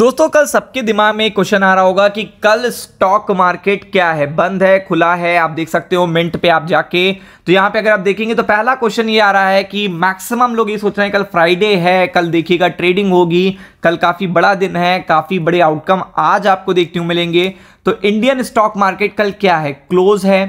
दोस्तों कल सबके दिमाग में क्वेश्चन आ रहा होगा कि कल स्टॉक मार्केट क्या है बंद है खुला है आप देख सकते हो मिंट पे आप जाके तो यहाँ पे अगर आप देखेंगे तो पहला क्वेश्चन ये आ रहा है कि मैक्सिमम लोग ये सोच रहे हैं कल फ्राइडे है कल देखिएगा ट्रेडिंग होगी कल काफ़ी बड़ा दिन है काफ़ी बड़े आउटकम आज आपको देखते हुए मिलेंगे तो इंडियन स्टॉक मार्केट कल क्या है क्लोज है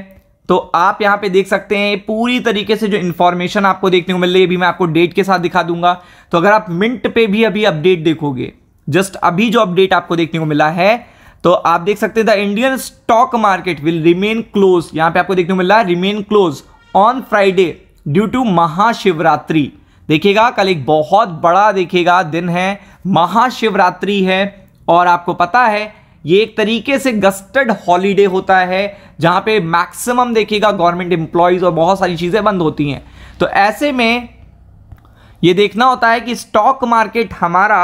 तो आप यहां पे देख सकते हैं पूरी तरीके से जो इन्फॉर्मेशन आपको देखने को मिल रही है अभी मैं आपको डेट के साथ दिखा दूंगा तो अगर आप मिंट पे भी अभी अपडेट देखोगे जस्ट अभी जो अपडेट आपको देखने को मिला है तो आप देख सकते हैं the Indian stock market will remain close यहां पे आपको देखने को मिला है remain close on Friday due to Mahashivratri देखिएगा कल एक बहुत बड़ा देखिएगा दिन है महाशिवरात्रि है और आपको पता है ये एक तरीके से गस्टर्ड हॉलीडे होता है जहां पे मैक्सिमम देखिएगा गवर्नमेंट एम्प्लॉयज और बहुत सारी चीजें बंद होती हैं तो ऐसे में ये देखना होता है कि स्टॉक मार्केट हमारा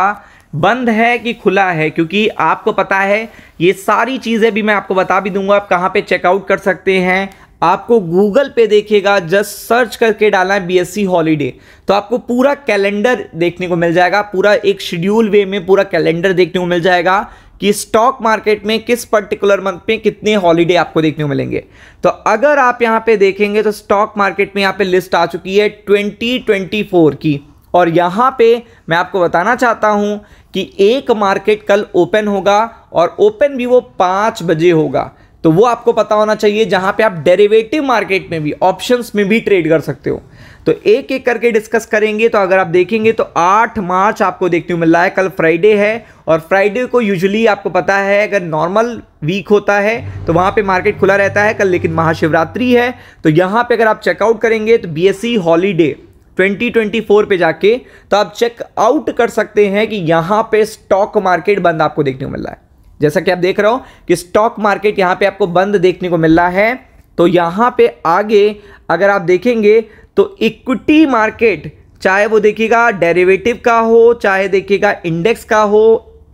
बंद है कि खुला है क्योंकि आपको पता है ये सारी चीज़ें भी मैं आपको बता भी दूंगा आप कहाँ पे चेकआउट कर सकते हैं आपको गूगल पे देखिएगा जस्ट सर्च करके डालना है बीएससी हॉलीडे तो आपको पूरा कैलेंडर देखने को मिल जाएगा पूरा एक शेड्यूल वे में पूरा कैलेंडर देखने को मिल जाएगा कि स्टॉक मार्केट में किस पर्टिकुलर मंथ में कितने हॉलीडे आपको देखने को मिलेंगे तो अगर आप यहाँ पे देखेंगे तो स्टॉक मार्केट में यहाँ पे लिस्ट आ चुकी है 2024 की और यहाँ पे मैं आपको बताना चाहता हूँ कि एक मार्केट कल ओपन होगा और ओपन भी वो पाँच बजे होगा तो वो आपको पता होना चाहिए जहाँ पे आप डेरिवेटिव मार्केट में भी ऑप्शंस में भी ट्रेड कर सकते हो तो एक एक करके डिस्कस करेंगे तो अगर आप देखेंगे तो 8 मार्च आपको देखने को मिल रहा है कल फ्राइडे है और फ्राइडे को यूजुअली आपको पता है अगर नॉर्मल वीक होता है तो वहाँ पे मार्केट खुला रहता है कल लेकिन महाशिवरात्रि है तो यहाँ पे अगर आप चेकआउट करेंगे तो बी एस हॉलीडे 2024 पे जाके तो आप चेक आउट कर सकते हैं कि यहां पे स्टॉक मार्केट बंद आपको देखने को मिल रहा है जैसा कि आप देख रहे हो कि स्टॉक मार्केट यहां पे आपको बंद देखने को मिल रहा है तो यहां पे आगे अगर आप देखेंगे तो इक्विटी मार्केट चाहे वो देखिएगा डेरिवेटिव का हो चाहे देखिएगा इंडेक्स का हो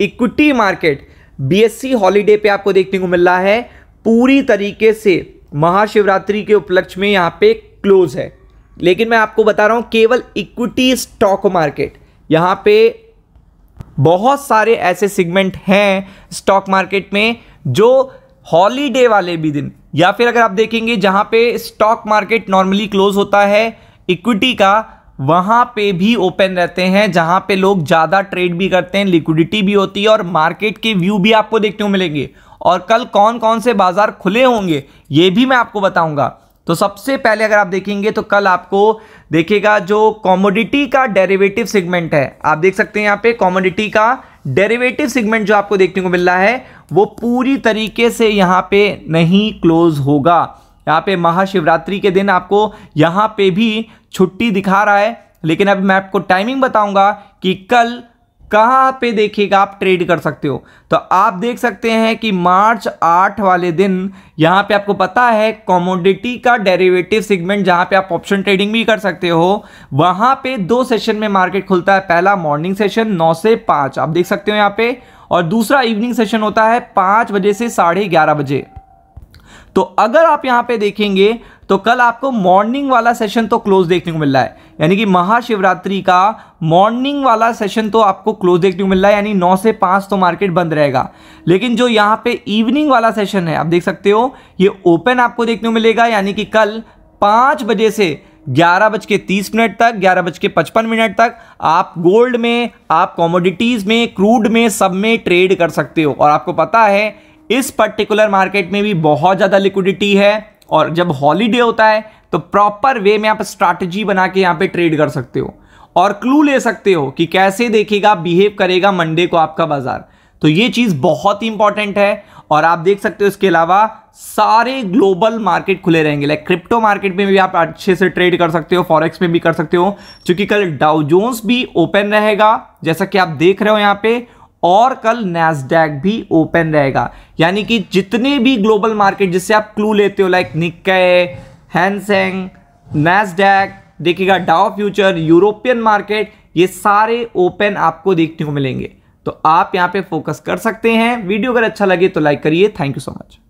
इक्विटी मार्केट बीएससी हॉलीडे पे आपको देखने को मिल रहा है पूरी तरीके से महाशिवरात्रि के उपलक्ष्य में यहाँ पे क्लोज है लेकिन मैं आपको बता रहा हूं केवल इक्विटी स्टॉक मार्केट यहां पे बहुत सारे ऐसे सेगमेंट हैं स्टॉक मार्केट में जो हॉलीडे वाले भी दिन या फिर अगर आप देखेंगे जहां पे स्टॉक मार्केट नॉर्मली क्लोज होता है इक्विटी का वहां पे भी ओपन रहते हैं जहां पे लोग ज़्यादा ट्रेड भी करते हैं लिक्विडिटी भी होती है और मार्केट के व्यू भी आपको देखने को मिलेंगे और कल कौन कौन से बाजार खुले होंगे ये भी मैं आपको बताऊंगा तो सबसे पहले अगर आप देखेंगे तो कल आपको देखेगा जो कॉमोडिटी का डेरिवेटिव सेगमेंट है आप देख सकते हैं यहाँ पे कॉमोडिटी का डेरिवेटिव सेगमेंट जो आपको देखने को मिल रहा है वो पूरी तरीके से यहाँ पे नहीं क्लोज होगा यहाँ पे महाशिवरात्रि के दिन आपको यहाँ पे भी छुट्टी दिखा रहा है लेकिन अब मैं आपको टाइमिंग बताऊंगा कि कल कहाँ पे देखिएगा आप ट्रेड कर सकते हो तो आप देख सकते हैं कि मार्च आठ वाले दिन यहाँ पे आपको पता है कॉमोडिटी का डेरिवेटिव सेगमेंट जहाँ पे आप ऑप्शन ट्रेडिंग भी कर सकते हो वहाँ पे दो सेशन में मार्केट खुलता है पहला मॉर्निंग सेशन नौ से पाँच आप देख सकते हो यहाँ पे और दूसरा इवनिंग सेशन होता है पाँच बजे से साढ़े ग्यारह बजे तो अगर आप यहां पे देखेंगे तो कल आपको मॉर्निंग वाला सेशन तो क्लोज देखने को मिल रहा है यानी कि महाशिवरात्रि का मॉर्निंग वाला सेशन तो आपको क्लोज देखने को मिल रहा है यानी 9 से 5 तो मार्केट बंद रहेगा लेकिन जो यहाँ पे इवनिंग वाला सेशन है आप देख सकते हो ये ओपन आपको देखने को मिलेगा यानी कि कल पाँच बजे से ग्यारह बज के तीस मिनट तक ग्यारह बज के पचपन मिनट तक आप गोल्ड में आप कॉमोडिटीज़ में क्रूड में सब में ट्रेड कर सकते हो और आपको पता है इस पर्टिकुलर मार्केट में भी बहुत ज़्यादा लिक्विडिटी है और जब हॉलीडे होता है तो प्रॉपर वे में आप स्ट्रैटेजी बना के यहाँ पे ट्रेड कर सकते हो और क्लू ले सकते हो कि कैसे देखेगा बिहेव करेगा मंडे को आपका बाजार तो ये चीज़ बहुत ही इंपॉर्टेंट है और आप देख सकते हो इसके अलावा सारे ग्लोबल मार्केट खुले रहेंगे लाइक क्रिप्टो मार्केट में भी आप अच्छे से ट्रेड कर सकते हो फॉरेक्स में भी कर सकते हो क्योंकि कल डाउजोन्स भी ओपन रहेगा जैसा कि आप देख रहे हो यहाँ पे और कल नैसडैक भी ओपन रहेगा यानी कि जितने भी ग्लोबल मार्केट जिससे आप क्लू लेते हो लाइक निक्के हैंसेंग नैसडैक देखिएगा डाओ फ्यूचर यूरोपियन मार्केट ये सारे ओपन आपको देखने को मिलेंगे तो आप यहाँ पे फोकस कर सकते हैं वीडियो अगर अच्छा लगे तो लाइक करिए थैंक यू सो मच